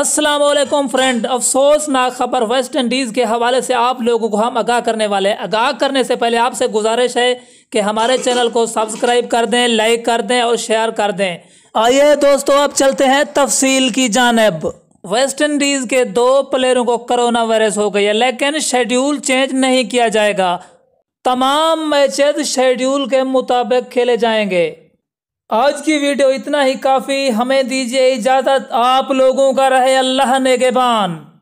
Aslam friend अफसोसनाक खबर West Indies के हवाले से आप लोगों को हम आगाह करने वाले हैं आगाह करने से पहले आपसे गुजारिश है कि हमारे चैनल को सब्सक्राइब कर दें लाइक कर दें और शेयर कर दें आइए दोस्तों अब चलते हैं तफसील की जानब वेस्ट इंडीज़ के दो प्लेयरों को करोना वायरस हो गई है लेकिन शेड्यूल चेंज नहीं किया जाएगा तमाम मैचेज शेड्यूल के मुताबिक खेले जाएंगे आज की वीडियो इतना ही काफ़ी हमें दीजिए इजाज़त आप लोगों का रहे अल्लाह नेगेबान